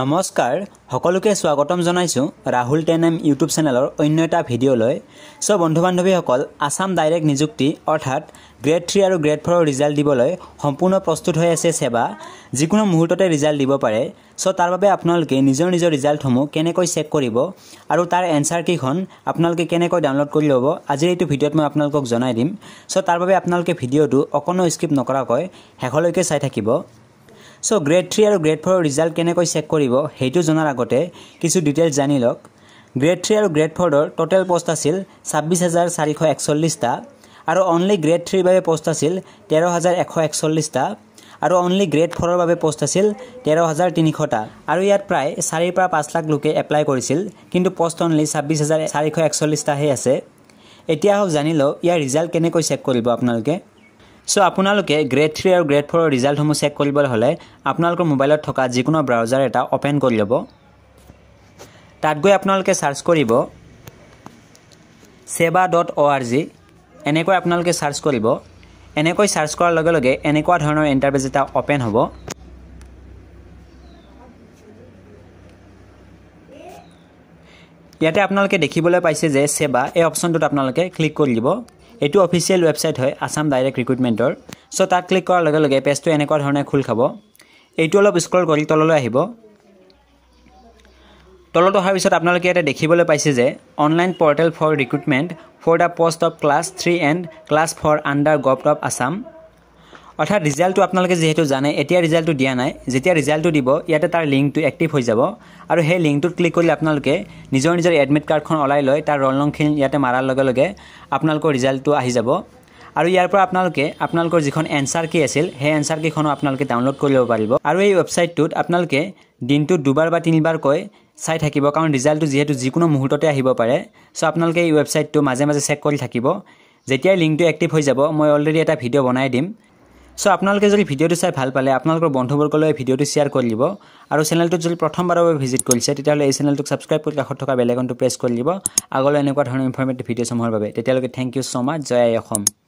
নমস্কাৰ সকলোকে স্বাগতম জনাইছোঁ ৰাহুল টেন এম ইউটিউব চেনেলৰ অন্য এটা ভিডিঅ'লৈ চ' বন্ধু বান্ধৱীসকল আছাম ডাইৰেক্ট নিযুক্তি অৰ্থাৎ গ্ৰেড থ্ৰী আৰু গ্ৰেড ফ'ৰৰ ৰিজাল্ট দিবলৈ সম্পূৰ্ণ প্ৰস্তুত হৈ আছে সেৱা যিকোনো মুহূৰ্ততে ৰিজাল্ট দিব পাৰে চ' তাৰ বাবে আপোনালোকে নিজৰ নিজৰ ৰিজাল্টসমূহ কেনেকৈ চেক কৰিব আৰু তাৰ এনচাৰকেইখন আপোনালোকে কেনেকৈ ডাউনলোড কৰি ল'ব আজিৰ এইটো ভিডিঅ'ত মই আপোনালোকক জনাই দিম চ' তাৰ বাবে আপোনালোকে ভিডিঅ'টো অকণো স্কিপ নকৰাকৈ শেষলৈকে চাই থাকিব সো গ্ৰেড থ্ৰী আৰু গ্ৰেড ফ'ৰৰ ৰিজাল্ট কেনেকৈ চেক কৰিব সেইটো জনাৰ আগতে কিছু ডিটেইলছ জানি লওক গ্ৰেড থ্ৰী আৰু গ্ৰেড ফ'ৰৰ ট'টেল পষ্ট আছিল ছাব্বিছ হাজাৰ চাৰিশ একচল্লিছটা আৰু অনলি গ্ৰেড থ্ৰীৰ বাবে পষ্ট আছিল তেৰ হাজাৰ এশ একচল্লিছটা আৰু অনলি গ্ৰেড ফ'ৰৰ বাবে পষ্ট আছিল তেৰ হাজাৰ তিনিশটা আৰু ইয়াত প্ৰায় চাৰিৰ পৰা পাঁচ লাখ লোকে এপ্লাই কৰিছিল কিন্তু পষ্ট অনলি ছাব্বিছ হাজাৰ চাৰিশ একচল্লিছটাহে আছে এতিয়া হওক জানি লওক ইয়াৰ ৰিজাল্ট কেনেকৈ চেক কৰিব আপোনালোকে সো আপোনালোকে গ্ৰেড থ্ৰী আৰু গ্ৰেড ফ'ৰৰ ৰিজাল্টসমূহ চেক কৰিবলৈ হ'লে আপোনালোকৰ মোবাইলত থকা যিকোনো ব্ৰাউজাৰ এটা অ'পেন কৰি ল'ব তাত গৈ আপোনালোকে চাৰ্চ কৰিব SEBA dot O' R G এনেকৈ আপোনালোকে চাৰ্চ কৰিব এনেকৈ চাৰ্চ কৰাৰ লগে লগে এনেকুৱা ধৰণৰ ইণ্টাৰভেজ এটা অ'পেন হ'ব ইয়াতে আপোনালোকে দেখিবলৈ পাইছে যে চেবা এই অপশ্যনটোত আপোনালোকে ক্লিক কৰি দিব এইটো অফিচিয়েল ৱেবছাইট হয় আছাম ডাইৰেক্ট ৰিক্ৰুইটমেণ্টৰ চ' তাত ক্লিক কৰাৰ লগে লগে পেজটো এনেকুৱা ধৰণে খোল খাব এইটো অলপ স্ক্ৰল কৰি তললৈ আহিব তলত অহাৰ পিছত আপোনালোকে ইয়াতে দেখিবলৈ পাইছে যে online portal for recruitment for the post of class three and class four under gov of Assam অৰ্থাৎ ৰিজাল্টটো আপোনালোকে যিহেতু জানে এতিয়া ৰিজাল্টটো দিয়া নাই যেতিয়া ৰিজাল্টটো দিব ইয়াতে তাৰ লিংকটো এক্টিভ হৈ যাব আৰু সেই লিংকটোত ক্লিক কৰলে আপোনালোকে নিজৰ নিজৰ এডমিট কাৰ্ডখন ওলাই লৈ তাৰ ৰল নংখিনি ইয়াতে মাৰাৰ লগে লগে আপোনালোকৰ ৰিজাল্টটো আহি যাব আৰু ইয়াৰ পৰা আপোনালোকে আপোনালোকৰ যিখন এনচাৰ কি আছিল সেই এনচাৰ কিখনো আপোনালোকে ডাউনলোড কৰি ল'ব পাৰিব আৰু এই ৱেবছাইটটোত আপোনালোকে দিনটোত দুবাৰ বা তিনিবাৰকৈ চাই থাকিব কাৰণ ৰিজাল্টটো যিহেতু যিকোনো মুহূৰ্ততে আহিব পাৰে চ' আপোনালোকে এই ওয়েবসাইটট মাজে মাজে চেক কৰি থাকিব যেতিয়াই লিংকটো এক্টিভ হৈ যাব মই অলৰেডি এটা ভিডিঅ' বনাই দিম চ' আপোনালোকে যদি ভিডিঅ'টো চাই ভাল পালে আপোনালোকৰ বন্ধুবৰ্গলৈ এই ভিডিঅ'টো শ্বেয়াৰ কৰি দিব আৰু চেনেলটোত যদি প্ৰথমবাৰৰ বাবে ভিজিট কৰিছে তেতিয়াহ'লে এই চেনেলটোক ছাবস্ক্ৰাইব কৰি কাষত থকা বেলেগনটো প্ৰেছ কৰি দিব আগলৈ এনেকুৱা ধৰণৰ ইনফৰ্মেটিভ ভিডিঅ'সমূহৰ বাবে তেতিয়ালৈকে থেংক ইউ ছ' মাছ জয় আই অসম